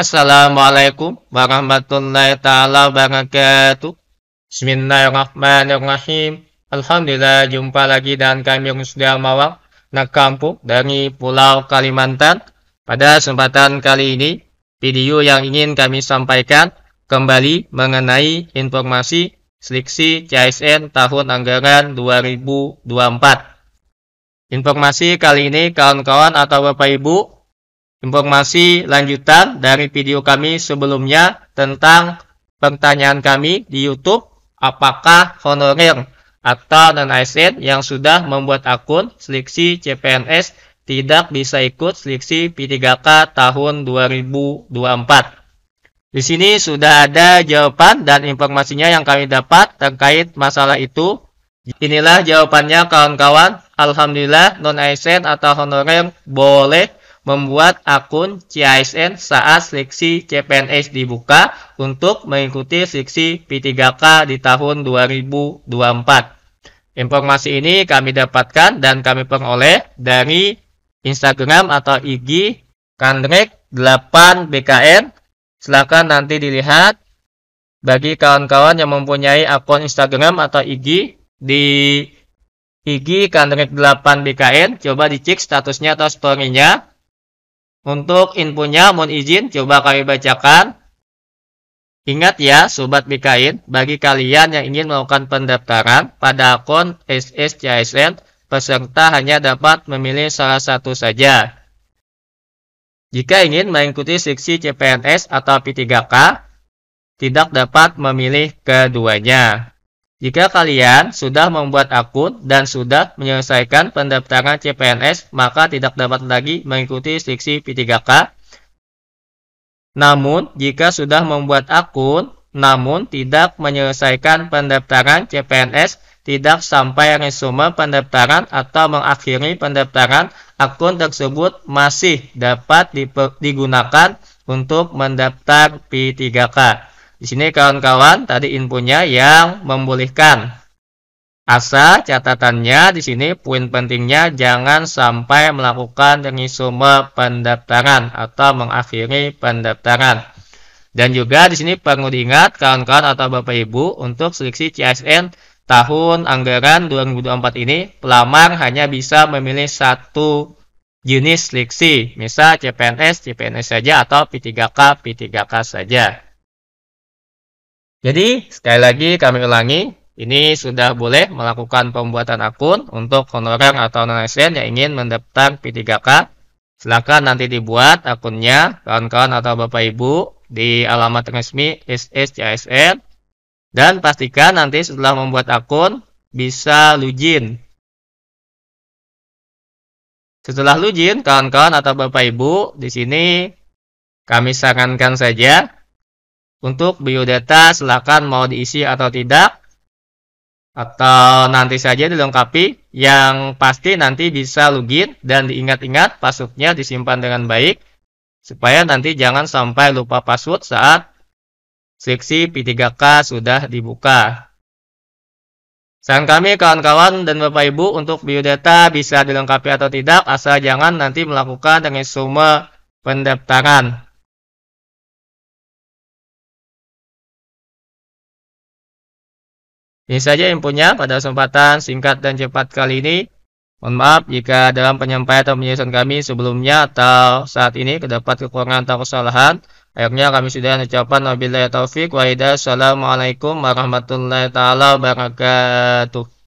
Assalamualaikum warahmatullahi taala wabarakatuh. Bismillahirrahmanirrahim. Alhamdulillah jumpa lagi dan kami yang sudah Mawar nak kampung dari Pulau Kalimantan. Pada kesempatan kali ini, video yang ingin kami sampaikan kembali mengenai informasi seleksi CSN tahun anggaran 2024. Informasi kali ini kawan-kawan atau Bapak Ibu informasi lanjutan dari video kami sebelumnya tentang pertanyaan kami di YouTube, apakah honorer atau non ASN yang sudah membuat akun seleksi CPNS tidak bisa ikut seleksi P3K tahun 2024. Di sini sudah ada jawaban dan informasinya yang kami dapat terkait masalah itu. Inilah jawabannya kawan-kawan. Alhamdulillah non ASN atau honorer boleh membuat akun CISN saat seleksi CPNS dibuka untuk mengikuti seleksi P3K di tahun 2024. Informasi ini kami dapatkan dan kami peroleh dari Instagram atau IG Kandrek 8 BKN. Silakan nanti dilihat bagi kawan-kawan yang mempunyai akun Instagram atau IG di IG Kandrek 8 BKN, coba dicek statusnya atau story-nya. Untuk infonya mohon izin coba kami bacakan. Ingat ya Sobat BKN, bagi kalian yang ingin melakukan pendaftaran pada akun SSCSN, peserta hanya dapat memilih salah satu saja. Jika ingin mengikuti seksi CPNS atau P3K, tidak dapat memilih keduanya. Jika kalian sudah membuat akun dan sudah menyelesaikan pendaftaran CPNS, maka tidak dapat lagi mengikuti seleksi P3K. Namun, jika sudah membuat akun namun tidak menyelesaikan pendaftaran CPNS, tidak sampai resume pendaftaran atau mengakhiri pendaftaran, akun tersebut masih dapat digunakan untuk mendaftar P3K. Di sini kawan-kawan tadi infonya yang membolehkan. Asa catatannya di sini poin pentingnya jangan sampai melakukan resume pendaftaran atau mengakhiri pendaftaran. Dan juga di sini perlu diingat kawan-kawan atau Bapak Ibu untuk seleksi CSN tahun anggaran 2024 ini pelamar hanya bisa memilih satu jenis seleksi, misal CPNS, CPNS saja atau P3K, P3K saja. Jadi, sekali lagi kami ulangi, ini sudah boleh melakukan pembuatan akun untuk honorer atau non-asn yang ingin mendaftar P3K. Silakan nanti dibuat akunnya, kawan-kawan atau Bapak Ibu, di alamat resmi SSCSN. Dan pastikan nanti setelah membuat akun, bisa login. Setelah login, kawan-kawan atau Bapak Ibu, di sini kami sarankan saja untuk biodata silahkan mau diisi atau tidak atau nanti saja dilengkapi yang pasti nanti bisa login dan diingat-ingat passwordnya disimpan dengan baik supaya nanti jangan sampai lupa password saat seksi P3K sudah dibuka. Saran kami kawan-kawan dan Bapak Ibu untuk biodata bisa dilengkapi atau tidak asal jangan nanti melakukan dengan semua pendaftaran Ini saja infonya pada kesempatan singkat dan cepat kali ini. Mohon maaf jika dalam penyampaian atau penyelesaian kami sebelumnya atau saat ini terdapat kekurangan atau kesalahan. Akhirnya kami sudah mengucapkan wabillahi taufiq wa hidayah. Assalamualaikum warahmatullahi taala wabarakatuh.